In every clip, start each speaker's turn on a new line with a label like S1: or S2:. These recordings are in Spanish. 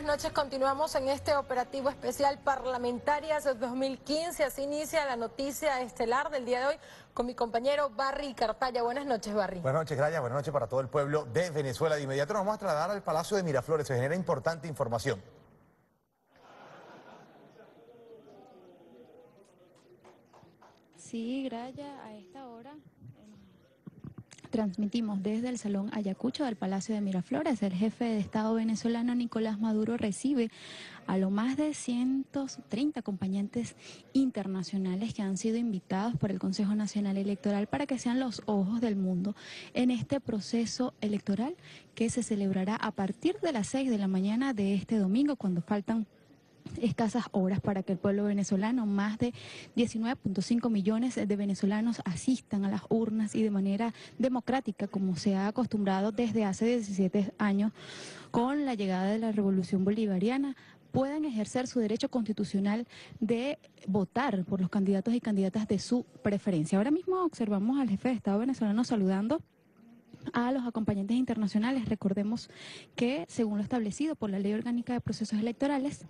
S1: buenas noches. Continuamos en este operativo especial Parlamentarias 2015. Así inicia la noticia estelar del día de hoy con mi compañero Barry Cartaya. Buenas noches, Barry. Buenas
S2: noches, Graya. Buenas noches para todo el pueblo de Venezuela. De inmediato nos vamos a trasladar al Palacio de Miraflores. Se genera importante información.
S1: Sí, Graya, a esta hora Transmitimos desde el Salón Ayacucho del Palacio de Miraflores. El jefe de Estado venezolano Nicolás Maduro recibe a lo más de 130 acompañantes internacionales que han sido invitados por el Consejo Nacional Electoral para que sean los ojos del mundo en este proceso electoral que se celebrará a partir de las 6 de la mañana de este domingo, cuando faltan escasas horas para que el pueblo venezolano, más de 19.5 millones de venezolanos asistan a las urnas y de manera democrática, como se ha acostumbrado desde hace 17 años con la llegada de la Revolución Bolivariana, puedan ejercer su derecho constitucional de votar por los candidatos y candidatas de su preferencia. Ahora mismo observamos al jefe de Estado venezolano saludando a los acompañantes internacionales. Recordemos que, según lo establecido por la Ley Orgánica de Procesos Electorales,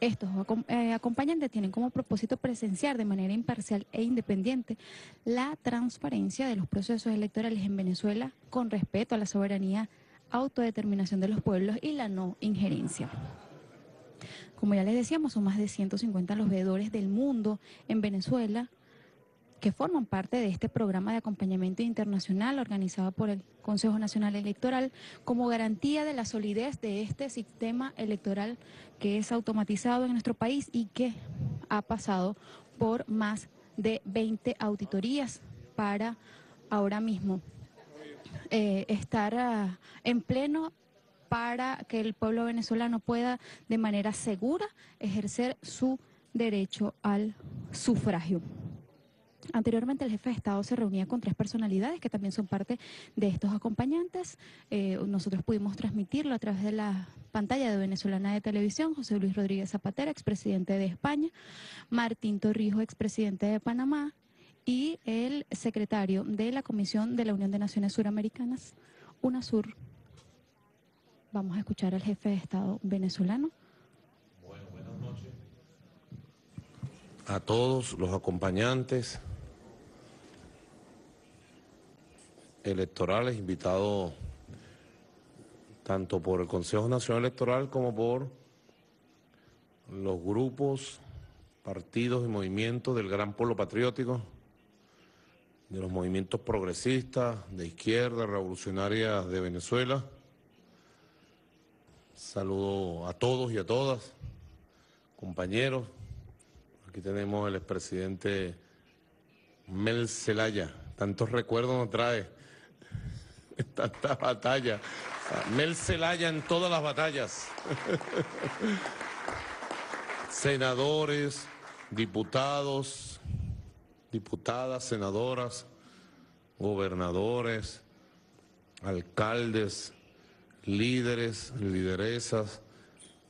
S1: estos eh, acompañantes tienen como propósito presenciar de manera imparcial e independiente la transparencia de los procesos electorales en Venezuela con respeto a la soberanía, autodeterminación de los pueblos y la no injerencia. Como ya les decíamos, son más de 150 los veedores del mundo en Venezuela que forman parte de este programa de acompañamiento internacional organizado por el Consejo Nacional Electoral como garantía de la solidez de este sistema electoral que es automatizado en nuestro país y que ha pasado por más de 20 auditorías para ahora mismo eh, estar ah, en pleno para que el pueblo venezolano pueda de manera segura ejercer su derecho al sufragio. Anteriormente el jefe de Estado se reunía con tres personalidades que también son parte de estos acompañantes. Eh, nosotros pudimos transmitirlo a través de la pantalla de Venezolana de Televisión, José Luis Rodríguez Zapatera, expresidente de España, Martín Torrijos, expresidente de Panamá, y el secretario de la Comisión de la Unión de Naciones Suramericanas, UNASUR. Vamos a escuchar al jefe de Estado venezolano.
S2: buenas noches. A todos los acompañantes electorales invitado tanto por el Consejo Nacional Electoral como por los grupos, partidos y movimientos del gran pueblo patriótico, de los movimientos progresistas, de izquierda, revolucionaria de Venezuela. Saludo a todos y a todas, compañeros. Aquí tenemos el expresidente Mel Celaya. Tantos recuerdos nos trae esta batalla. Mel Celaya en todas las batallas. Senadores, diputados, diputadas, senadoras, gobernadores, alcaldes, líderes, lideresas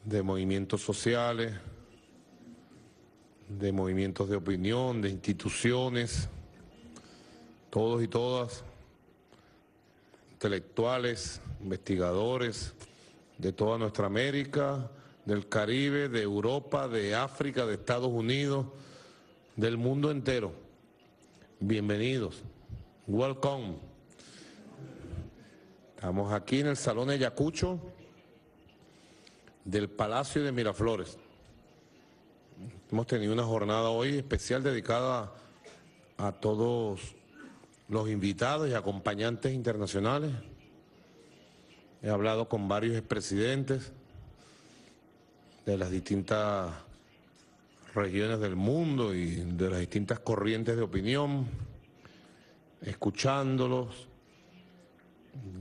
S2: de movimientos sociales, de movimientos de opinión, de instituciones, todos y todas intelectuales, investigadores de toda nuestra América, del Caribe, de Europa, de África, de Estados Unidos, del mundo entero. Bienvenidos. Welcome. Estamos aquí en el Salón de Yacucho del Palacio de Miraflores. Hemos tenido una jornada hoy especial dedicada a todos los invitados y acompañantes internacionales. He hablado con varios expresidentes de las distintas regiones del mundo y de las distintas corrientes de opinión, escuchándolos,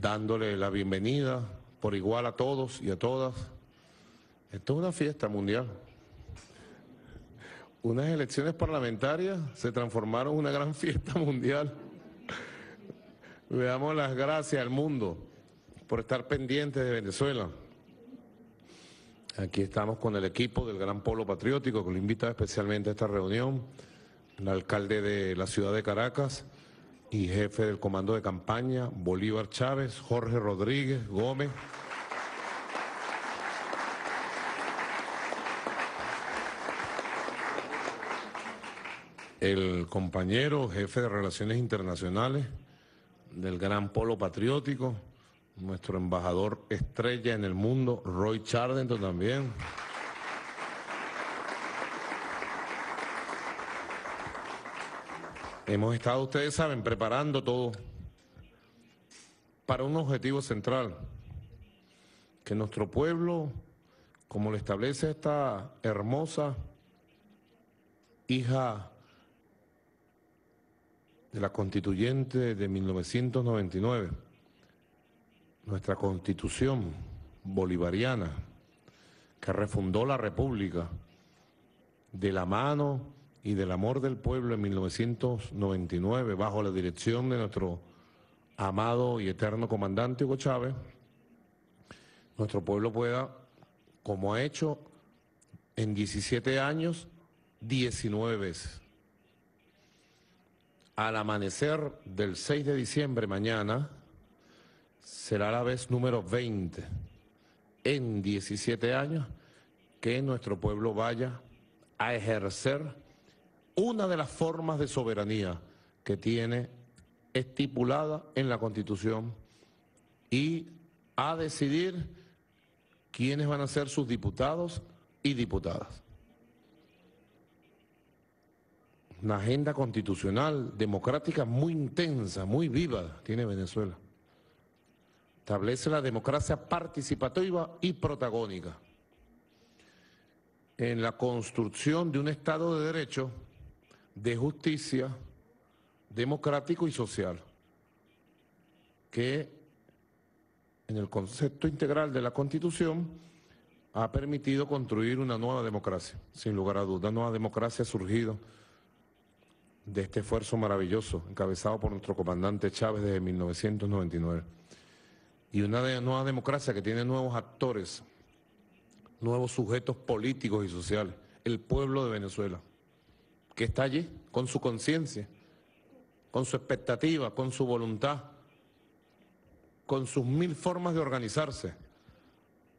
S2: DÁNDOLES la bienvenida por igual a todos y a todas. Esto es una fiesta mundial. Unas elecciones parlamentarias se transformaron en una gran fiesta mundial. Le damos las gracias al mundo por estar pendientes de Venezuela. Aquí estamos con el equipo del Gran Polo Patriótico, que lo invita especialmente a esta reunión, el alcalde de la ciudad de Caracas y jefe del comando de campaña, Bolívar Chávez, Jorge Rodríguez Gómez. El compañero jefe de Relaciones Internacionales, del gran polo patriótico, nuestro embajador estrella en el mundo, Roy Chardenton también. Hemos estado, ustedes saben, preparando todo para un objetivo central, que nuestro pueblo, como lo establece esta hermosa hija de la constituyente de 1999, nuestra constitución bolivariana, que refundó la República de la mano y del amor del pueblo en 1999, bajo la dirección de nuestro amado y eterno comandante Hugo Chávez, nuestro pueblo pueda, como ha hecho en 17 años, 19 veces al amanecer del 6 de diciembre mañana será la vez número 20 en 17 años que nuestro pueblo vaya a ejercer una de las formas de soberanía que tiene estipulada en la Constitución y a decidir quiénes van a ser sus diputados y diputadas. una agenda constitucional, democrática muy intensa, muy viva, tiene Venezuela. Establece la democracia participativa y protagónica. En la construcción de un Estado de Derecho, de justicia, democrático y social, que en el concepto integral de la Constitución ha permitido construir una nueva democracia. Sin lugar a dudas, una nueva democracia ha surgido de este esfuerzo maravilloso encabezado por nuestro comandante Chávez desde 1999. Y una nueva democracia que tiene nuevos actores, nuevos sujetos políticos y sociales, el pueblo de Venezuela, que está allí con su conciencia, con su expectativa, con su voluntad, con sus mil formas de organizarse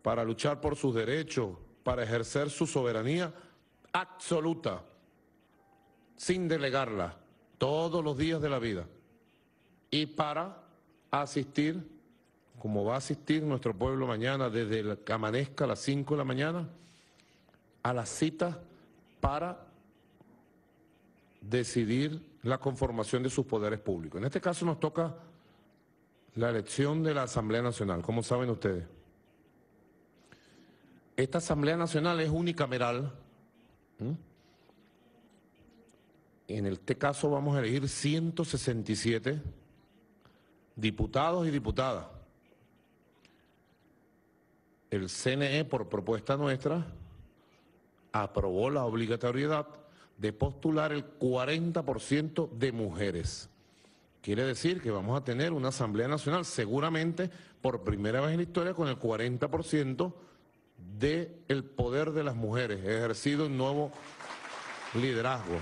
S2: para luchar por sus derechos, para ejercer su soberanía absoluta sin delegarla todos los días de la vida y para asistir, como va a asistir nuestro pueblo mañana desde el que amanezca a las 5 de la mañana, a las citas para decidir la conformación de sus poderes públicos. En este caso nos toca la elección de la Asamblea Nacional, como saben ustedes. Esta Asamblea Nacional es unicameral. En este caso vamos a elegir 167 diputados y diputadas. El CNE, por propuesta nuestra, aprobó la obligatoriedad de postular el 40% de mujeres. Quiere decir que vamos a tener una Asamblea Nacional seguramente por primera vez en la historia con el 40% del el poder de las mujeres ejercido en nuevo liderazgo.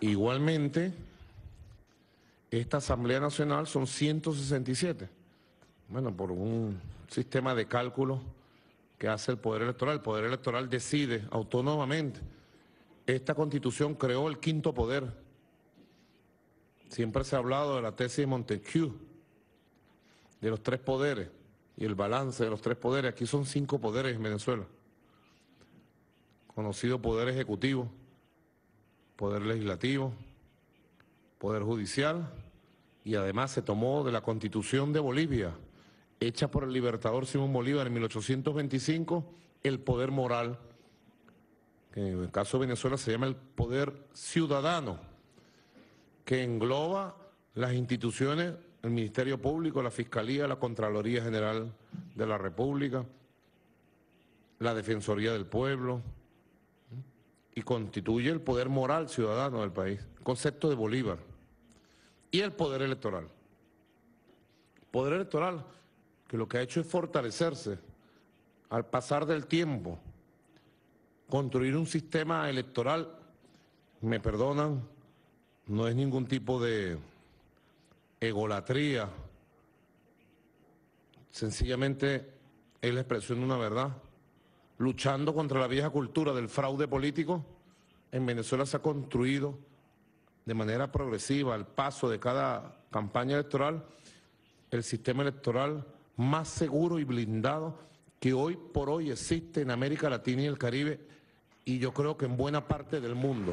S2: Igualmente, esta Asamblea Nacional son 167. Bueno, por un sistema de cálculo que hace el Poder Electoral. El Poder Electoral decide autónomamente. Esta Constitución creó el quinto poder. Siempre se ha hablado de la tesis de Montesquieu, de los tres poderes y el balance de los tres poderes. Aquí son cinco poderes en Venezuela. Conocido poder ejecutivo, Poder Legislativo, Poder Judicial y además se tomó de la Constitución de Bolivia, hecha por el libertador Simón Bolívar en 1825, el poder moral, que en el caso de Venezuela se llama el poder ciudadano, que engloba las instituciones, el Ministerio Público, la Fiscalía, la Contraloría General de la República, la Defensoría del Pueblo, y constituye el poder moral ciudadano del país, concepto de Bolívar, y el poder electoral. Poder electoral que lo que ha hecho es fortalecerse al pasar del tiempo, construir un sistema electoral, me perdonan, no es ningún tipo de egolatría, sencillamente es la expresión de una verdad luchando contra la vieja cultura del fraude político, en Venezuela se ha construido de manera progresiva, al paso de cada campaña electoral, el sistema electoral más seguro y blindado que hoy por hoy existe en América Latina y el Caribe y yo creo que en buena parte del mundo.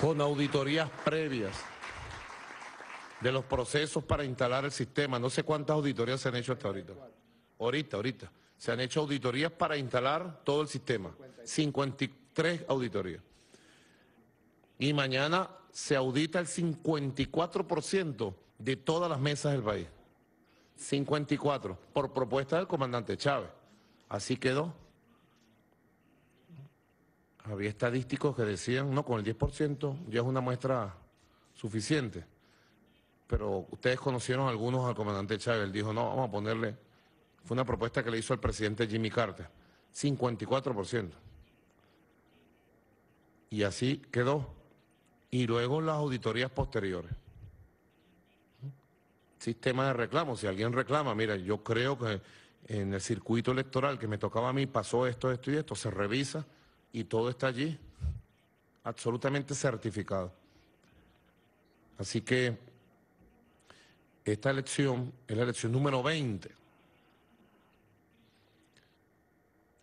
S2: Con auditorías previas de los procesos para instalar el sistema. No sé cuántas auditorías se han hecho hasta ahorita. Ahorita, ahorita. Se han hecho auditorías para instalar todo el sistema. 53 auditorías. Y mañana se audita el 54% de todas las mesas del país. 54, por propuesta del comandante Chávez. Así quedó. Había estadísticos que decían, no, con el 10% ya es una muestra suficiente. Pero ustedes conocieron algunos al comandante Chávez, él dijo, no, vamos a ponerle fue una propuesta que le hizo el presidente Jimmy Carter, 54%. Y así quedó. Y luego las auditorías posteriores. Sistema de reclamo, si alguien reclama, mira, yo creo que en el circuito electoral que me tocaba a mí pasó esto, esto y esto, se revisa y todo está allí, absolutamente certificado. Así que esta elección es la elección número 20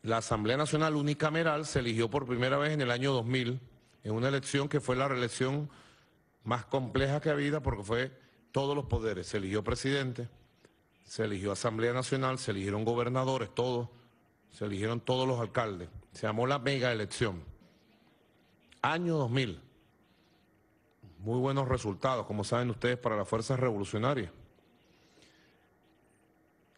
S2: La Asamblea Nacional Unicameral se eligió por primera vez en el año 2000, en una elección que fue la reelección más compleja que ha habido porque fue todos los poderes. Se eligió presidente, se eligió Asamblea Nacional, se eligieron gobernadores, todos, se eligieron todos los alcaldes. Se llamó la mega elección. Año 2000. Muy buenos resultados, como saben ustedes, para las fuerzas revolucionarias.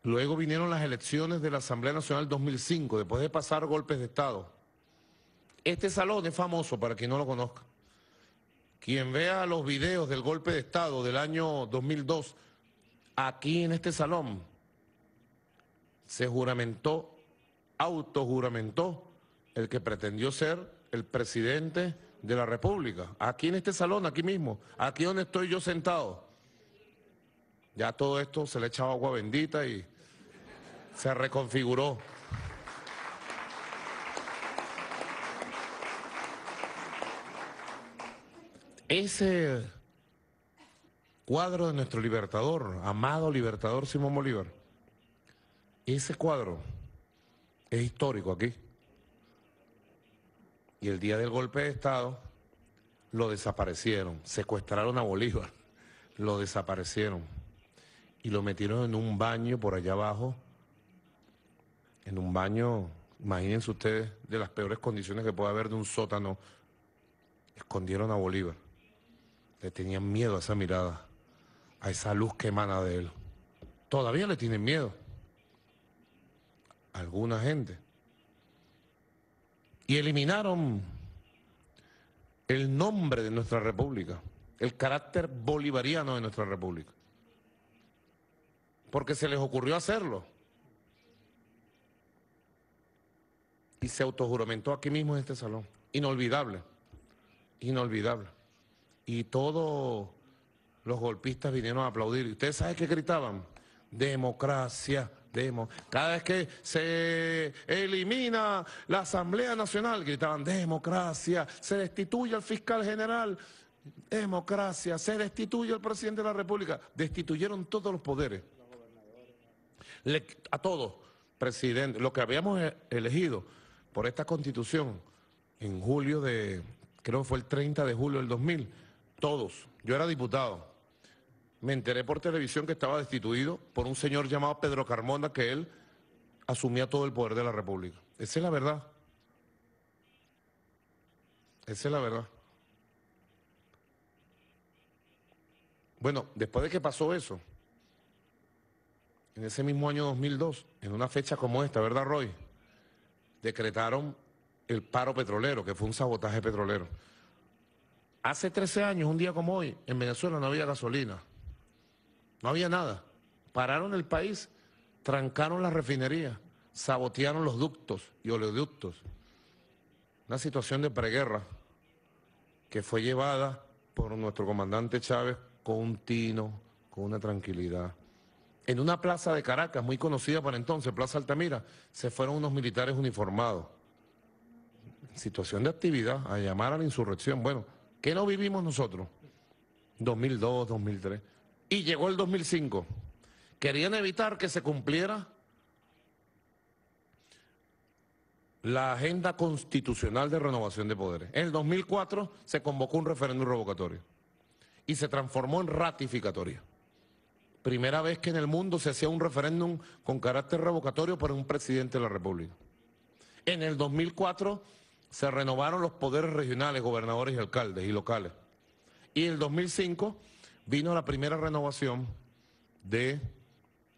S2: Luego vinieron las elecciones de la Asamblea Nacional 2005, después de pasar golpes de Estado. Este salón es famoso para quien no lo conozca. Quien vea los videos del golpe de Estado del año 2002, aquí en este salón se juramentó, autojuramentó, el que pretendió ser el presidente de la República. Aquí en este salón, aquí mismo, aquí donde estoy yo sentado. Ya todo esto se le echaba agua bendita y se reconfiguró. Ese cuadro de nuestro libertador, amado libertador Simón Bolívar, ese cuadro es histórico aquí. Y el día del golpe de Estado lo desaparecieron, secuestraron a Bolívar, lo desaparecieron y lo metieron en un baño por allá abajo, en un baño, imagínense ustedes, de las peores condiciones que puede haber de un sótano, escondieron a Bolívar. Le tenían miedo a esa mirada, a esa luz que emana de él. Todavía le tienen miedo. alguna gente. Y eliminaron el nombre de nuestra república, el carácter bolivariano de nuestra república porque se les ocurrió hacerlo. Y se autojuramentó aquí mismo en este salón. Inolvidable, inolvidable. Y todos los golpistas vinieron a aplaudir. ¿Y ustedes saben qué gritaban? Democracia, cada vez que se elimina la Asamblea Nacional, gritaban democracia, se destituye al fiscal general, democracia, se destituye al presidente de la República. Destituyeron todos los poderes a todos, presidente, lo que habíamos e-, elegido por esta constitución en julio de, creo que fue el 30 de julio del 2000, todos, yo era diputado, me enteré por televisión que estaba destituido por un señor llamado Pedro Carmona que él asumía todo el poder de la República. Esa es la verdad. Esa es la verdad. Bueno, después de que pasó eso, en ese mismo año 2002, en una fecha como esta, ¿verdad, Roy? Decretaron el paro petrolero, que fue un sabotaje petrolero. Hace 13 años, un día como hoy, en Venezuela no había gasolina, no había nada. Pararon el país, trancaron las refinerías, sabotearon los ductos y oleoductos. Una situación de preguerra que fue llevada por nuestro comandante Chávez con un tino, con una tranquilidad. En una plaza de Caracas, muy conocida para entonces, Plaza Altamira, se fueron unos militares uniformados. Situación de actividad, a llamar a la insurrección. Bueno, ¿qué no vivimos nosotros? 2002, 2003. Y llegó el 2005. Querían evitar que se cumpliera la agenda constitucional de renovación de poderes. En el 2004 se convocó un referéndum revocatorio y se transformó en ratificatorio primera vez que en el mundo se hacía un referéndum con carácter revocatorio para un presidente de la República. En el 2004 se renovaron los poderes regionales, gobernadores y alcaldes y locales. Y en el 2005 vino la primera renovación de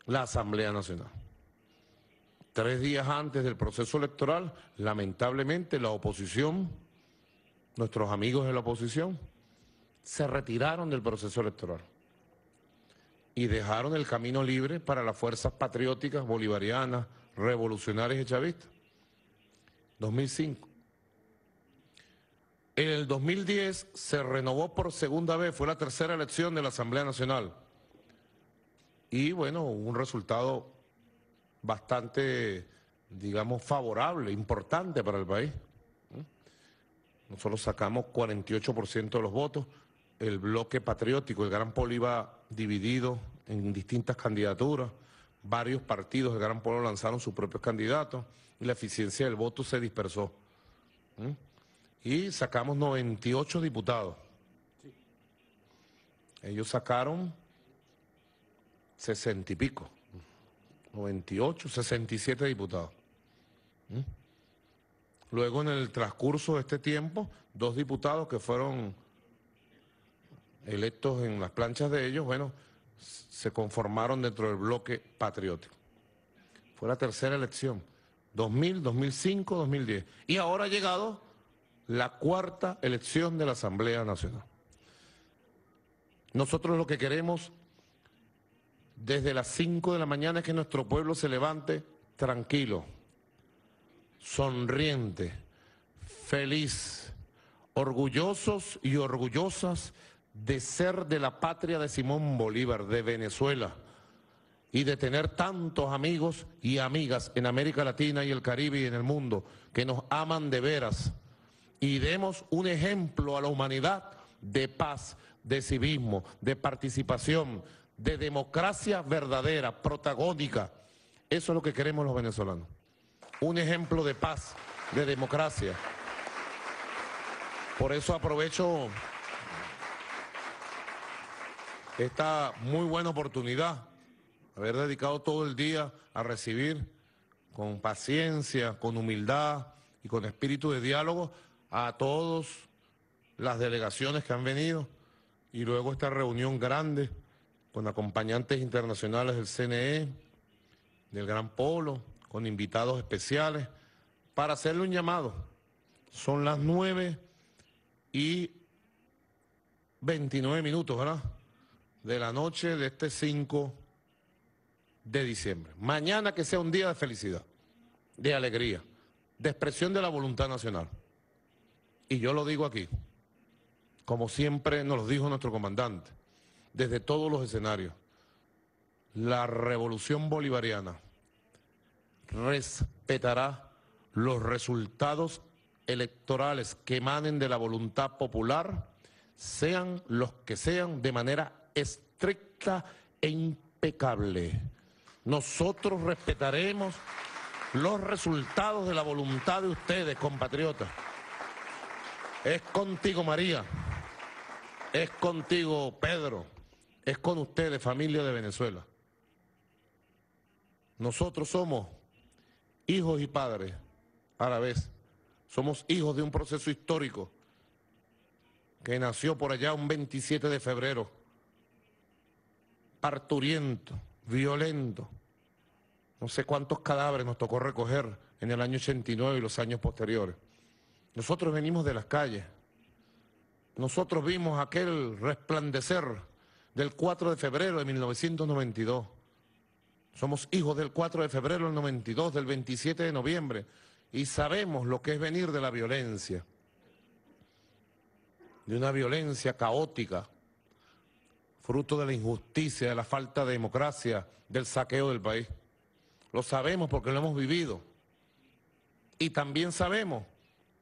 S2: la Asamblea Nacional. Tres días antes del proceso electoral, lamentablemente la oposición, nuestros amigos de la oposición, se retiraron del proceso electoral y dejaron el camino libre para las fuerzas patrióticas, bolivarianas, revolucionarias y chavistas. 2005. En el 2010 se renovó por segunda vez, fue la tercera elección de la Asamblea Nacional. Y bueno, un resultado bastante, digamos, favorable, importante para el país. Nosotros sacamos 48% de los votos, el bloque patriótico, el Gran Poli iba dividido, en distintas candidaturas, varios partidos del Gran Pueblo lanzaron sus propios candidatos y la eficiencia del voto se dispersó. ¿Mm? Y sacamos 98 diputados. Ellos sacaron 60 y pico, 98, 67 diputados. ¿Mm? Luego en el transcurso de este tiempo, dos diputados que fueron electos en las planchas de ellos, bueno, se conformaron dentro del bloque patriótico. Fue la tercera elección, 2000, 2005, 2010. Y ahora ha llegado la cuarta elección de la Asamblea Nacional. Nosotros lo que queremos desde las 5 de la mañana es que nuestro pueblo se levante tranquilo, sonriente, feliz, orgullosos y orgullosas de ser de la patria de Simón Bolívar, de Venezuela, y de tener tantos amigos y amigas en América Latina y el Caribe y en el mundo que nos aman de veras y demos un ejemplo a la humanidad de paz, de civismo, de participación, de democracia verdadera, protagónica. Eso es lo que queremos los venezolanos. Un ejemplo de paz, de democracia. Por eso aprovecho esta muy buena oportunidad, haber dedicado todo el día a recibir con paciencia, con humildad y con espíritu de diálogo a todas las delegaciones que han venido y luego esta reunión grande con acompañantes internacionales del CNE, del Gran Polo, con invitados especiales, para hacerle un llamado. Son las 9 y 29 minutos, ¿verdad? de la noche de este 5 de diciembre. Mañana que sea un día de felicidad, de alegría, de expresión de la voluntad nacional. Y yo lo digo aquí, como siempre nos lo dijo nuestro comandante, desde todos los escenarios, la revolución bolivariana respetará los resultados electorales que emanen de la voluntad popular, sean los que sean, de manera estricta e impecable. Nosotros respetaremos los resultados de la voluntad de ustedes, compatriotas. Es contigo, María. Es contigo, Pedro. Es con ustedes, familia de Venezuela. Nosotros somos hijos y padres a la vez. Somos hijos de un proceso histórico que nació por allá un 27 de febrero parturiento, violento. No sé cuántos cadáveres nos tocó recoger en el año 89 y los años posteriores. Nosotros venimos de las calles. Nosotros vimos aquel resplandecer del 4 de febrero de 1992. Somos hijos del 4 de febrero del 92, del 27 de noviembre, y sabemos lo que es venir de la violencia, de una violencia caótica, fruto de la injusticia, de la falta de democracia, del saqueo del país. Lo sabemos porque lo hemos vivido. Y también sabemos,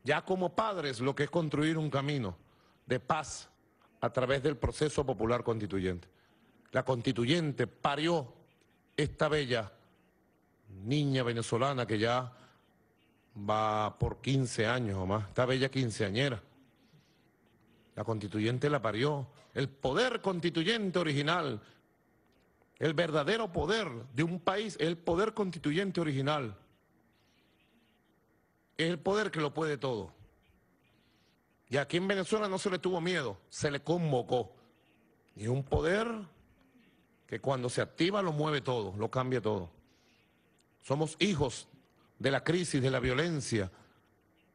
S2: ya como padres, lo que es construir un camino de paz a través del proceso popular constituyente. La constituyente parió esta bella niña venezolana que ya va por 15 años o más, esta bella quinceañera. La constituyente la parió. El poder constituyente original. El verdadero poder de un país el poder constituyente original. Es el poder que lo puede todo. Y aquí en Venezuela no se le tuvo miedo, se le convocó. Y un poder que cuando se activa lo mueve todo, lo cambia todo. Somos hijos de la crisis, de la violencia,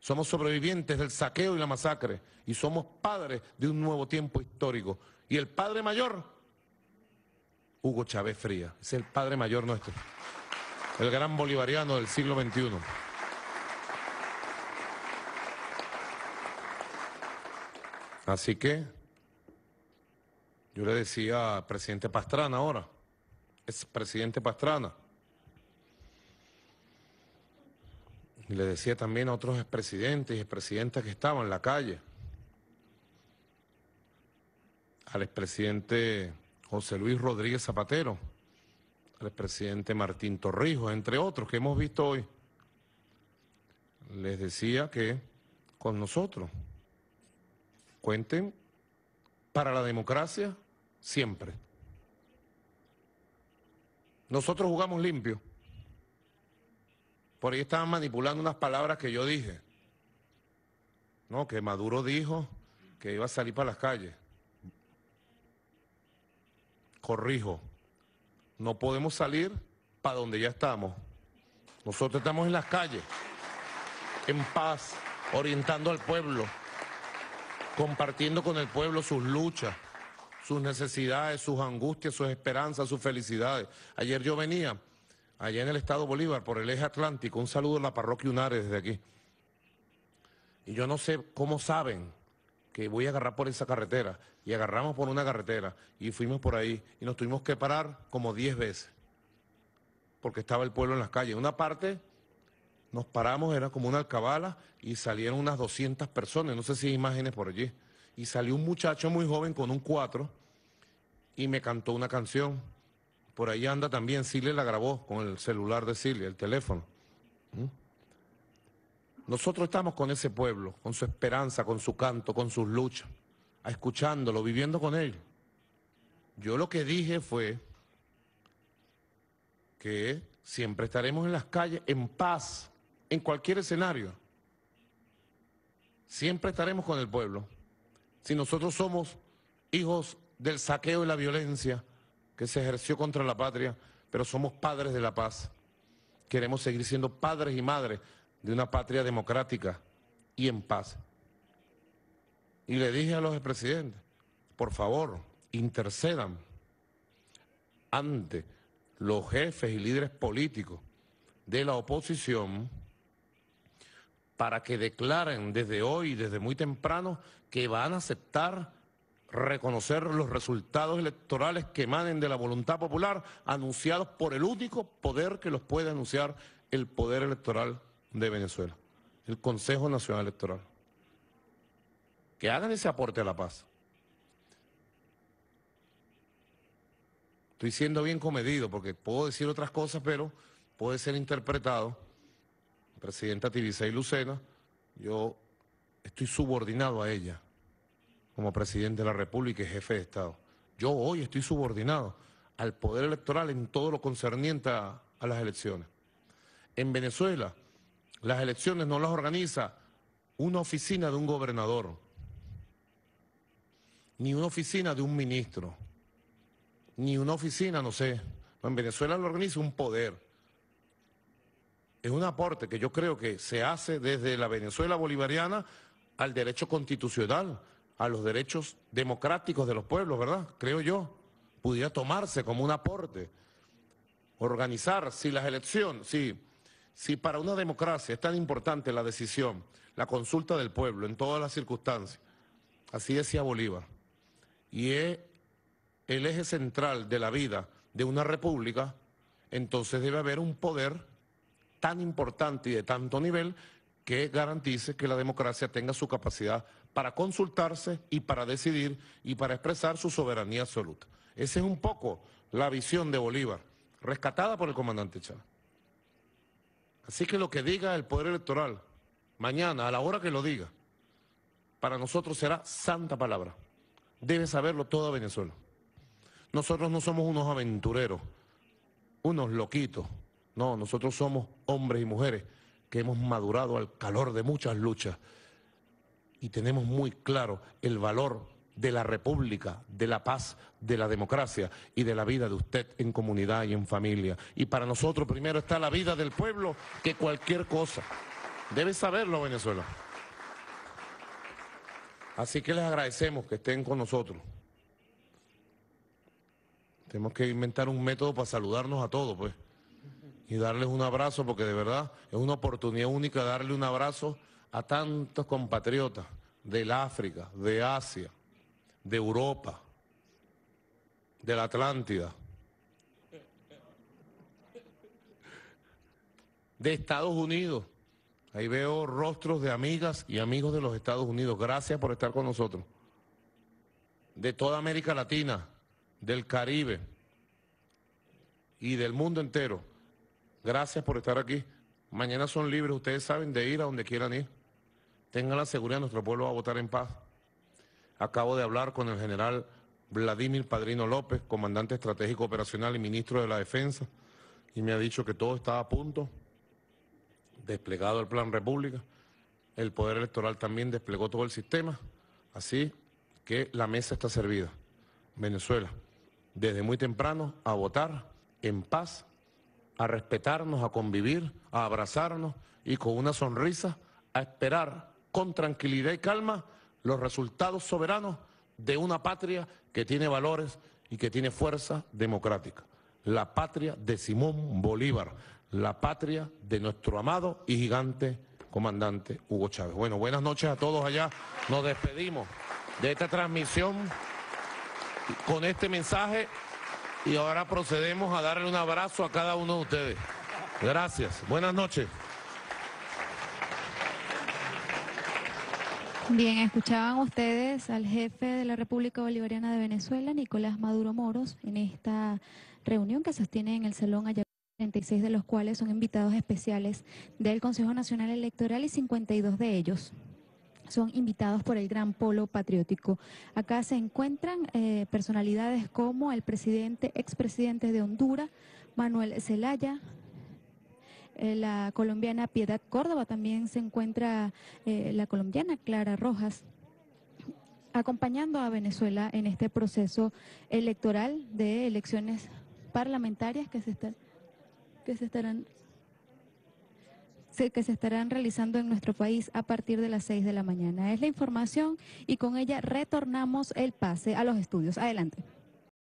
S2: somos sobrevivientes del saqueo y la masacre y somos padres de un nuevo tiempo histórico. Y el padre mayor, Hugo Chávez Fría, es el padre mayor nuestro, el gran bolivariano del siglo XXI. Así que yo le decía al presidente Pastrana ahora, es presidente Pastrana, Y le decía también a otros expresidentes y expresidentas que estaban en la calle. Al expresidente José Luis Rodríguez Zapatero, al expresidente Martín Torrijos, entre otros que hemos visto hoy. Les decía que con nosotros cuenten para la democracia siempre. Nosotros jugamos limpio. Por ahí estaban manipulando unas palabras que yo dije. No, que Maduro dijo que iba a salir para las calles. Corrijo, no podemos salir para donde ya estamos. Nosotros estamos en las calles, en paz, orientando al pueblo, compartiendo con el pueblo sus luchas, sus necesidades, sus angustias, sus esperanzas, sus felicidades. Ayer yo venía allá en el estado Bolívar, por el eje atlántico. Un saludo a la parroquia Unares desde aquí. Y yo no sé cómo saben que voy a agarrar por esa carretera. Y agarramos por una carretera y fuimos por ahí y nos tuvimos que parar como 10 veces porque estaba el pueblo en las calles. Una parte nos paramos, era como una alcabala y salieron unas 200 personas, no sé si hay imágenes por allí. Y salió un muchacho muy joven con un cuatro y me cantó una canción. Por ahí anda también, Silvia la grabó con el celular de Silvia, el teléfono. ¿Mm? Nosotros estamos con ese pueblo, con su esperanza, con su canto, con sus luchas, escuchándolo, viviendo con él. Yo lo que dije fue que siempre estaremos en las calles en paz, en cualquier escenario. Siempre estaremos con el pueblo. Si nosotros somos hijos del saqueo y la violencia, que se ejerció contra la patria, pero somos padres de la paz. Queremos seguir siendo padres y madres de una patria democrática y en paz. Y le dije a los expresidentes, por favor, intercedan ante los jefes y líderes políticos de la oposición para que declaren desde hoy, desde muy temprano, que van a aceptar reconocer los resultados electorales que emanen de la voluntad popular, anunciados por el único poder que los puede anunciar el poder electoral de Venezuela, el Consejo Nacional Electoral. Que hagan ese aporte a la paz. Estoy siendo bien comedido porque puedo decir otras cosas, pero puede ser interpretado, Presidenta Tibisay Lucena, yo estoy subordinado a ella como presidente de la República y jefe de Estado. Yo hoy estoy subordinado al poder electoral en todo lo concerniente a, las elecciones. En Venezuela, las elecciones no las organiza una oficina de un gobernador, ni una oficina de un ministro, ni una oficina, no sé. En Venezuela lo organiza un poder. Es un aporte que yo creo que se hace desde la Venezuela bolivariana al derecho constitucional a los derechos democráticos de los pueblos, ¿verdad? Creo yo, pudiera tomarse como un aporte. Organizar, si las elecciones, si, para una democracia es tan importante la decisión, la consulta del pueblo en todas las circunstancias, así decía Bolívar, y es el eje central de la vida de una república, entonces debe haber un poder tan importante y de tanto nivel que garantice que la democracia tenga su capacidad para consultarse y para decidir y para expresar su soberanía absoluta. Esa es un poco la visión de Bolívar, rescatada por el comandante Chávez. Así que lo que diga el Poder Electoral mañana, a la hora que lo diga, para nosotros será santa palabra. Debe saberlo toda Venezuela. Nosotros no somos unos aventureros, unos loquitos. No, nosotros somos hombres y mujeres que hemos madurado al calor de muchas luchas y tenemos muy claro el valor de la república, de la paz, de la democracia y de la vida de usted en comunidad y en familia. Y para nosotros primero está la vida del pueblo que cualquier cosa. Debe saberlo Venezuela. Así que les agradecemos que estén con nosotros. Tenemos que inventar un método para saludarnos a todos, pues. Y darles un abrazo, porque de verdad es una oportunidad única darle un abrazo a tantos compatriotas del África, de Asia, de Europa, de la Atlántida, de Estados Unidos. Ahí veo rostros de amigas y amigos de los Estados Unidos. Gracias por estar con nosotros. De toda América Latina, del Caribe y del mundo entero. Gracias por estar aquí. Mañana son libres, ustedes saben, de ir a donde quieran ir. Tengan la seguridad, nuestro pueblo va a votar en paz. Acabo de hablar con el general Vladimir Padrino López, comandante estratégico operacional y ministro de la Defensa, y me ha dicho que todo está a punto, desplegado el Plan República, el Poder Electoral también desplegó todo el sistema, así que la mesa está servida. Venezuela, desde muy temprano, a votar en paz, a respetarnos, a convivir, a abrazarnos y con una sonrisa a esperar con tranquilidad y calma los resultados soberanos de una patria que tiene valores y que tiene fuerza democrática. La patria de Simón Bolívar, la patria de nuestro amado y gigante comandante Hugo Chávez. Bueno, buenas noches a todos allá. Nos despedimos de esta transmisión con este mensaje y ahora procedemos a darle un abrazo a cada uno de ustedes. Gracias. Buenas noches.
S1: Bien, escuchaban ustedes al jefe de la República Bolivariana de Venezuela, Nicolás Maduro Moros, en esta reunión que se sostiene en el Salón Ayacucho. 36 de los cuales son invitados especiales del Consejo Nacional Electoral y 52 de ellos son invitados por el Gran Polo Patriótico. Acá se encuentran eh, personalidades como el presidente, expresidente de Honduras, Manuel Zelaya, eh, la colombiana Piedad Córdoba, también se encuentra eh, la colombiana Clara Rojas acompañando a Venezuela en este proceso electoral de elecciones parlamentarias que se están que se estarán que se estarán realizando en nuestro país a partir de las 6 de la mañana. Es la información y con ella retornamos el pase a los estudios. Adelante.